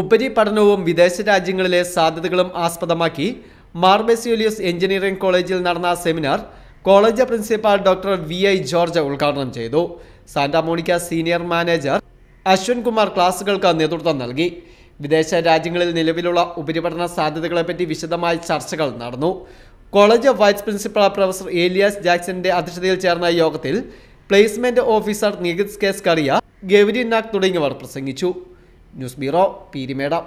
ഉപരിപഠനവും വിദേശ രാജ്യങ്ങളിലെ സാധ്യതകളും ആസ്പദമാക്കി മാർബെസ്യൂലിയസ് എഞ്ചിനീയറിംഗ് കോളേജിൽ നടന്ന seminar college principal doctor V I George ഉദ്ഘാടനം ചെയ്തു Santa Monica senior manager Ashwin Kumar ക്ലാസുകൾക്ക് നേതൃത്വം നൽകി വിദേശ രാജ്യങ്ങളിൽ നിലവിലുള്ള ഉപരിപഠന സാധ്യതകളെപ്പറ്റി വിശദമായ ചർച്ചകൾ നടന്നു college vice principal professor Elias ജാക്സന്റെ അധ്യക്ഷതയിൽ ചേർന്ന യോഗത്തിൽ പ്ലേസ്മെന്റ് ഓഫീസർ നികിത് കേസ് കറിയ ഗൗരി നാഗ് തുടങ്ങിയവർ പ്രസംഗിച്ചു ന്യൂസ് ബ്യൂറോ പീരിമേട